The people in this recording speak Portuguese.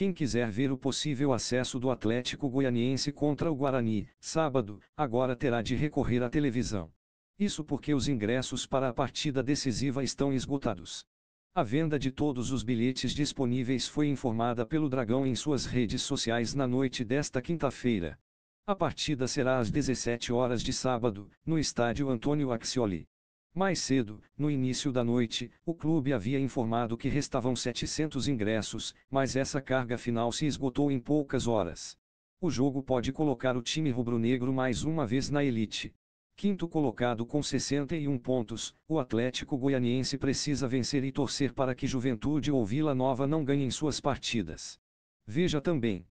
Quem quiser ver o possível acesso do Atlético Goianiense contra o Guarani, sábado, agora terá de recorrer à televisão. Isso porque os ingressos para a partida decisiva estão esgotados. A venda de todos os bilhetes disponíveis foi informada pelo Dragão em suas redes sociais na noite desta quinta-feira. A partida será às 17 horas de sábado, no estádio Antônio Axioli. Mais cedo, no início da noite, o clube havia informado que restavam 700 ingressos, mas essa carga final se esgotou em poucas horas. O jogo pode colocar o time rubro-negro mais uma vez na elite. Quinto colocado com 61 pontos, o Atlético Goianiense precisa vencer e torcer para que Juventude ou Vila Nova não ganhem suas partidas. Veja também: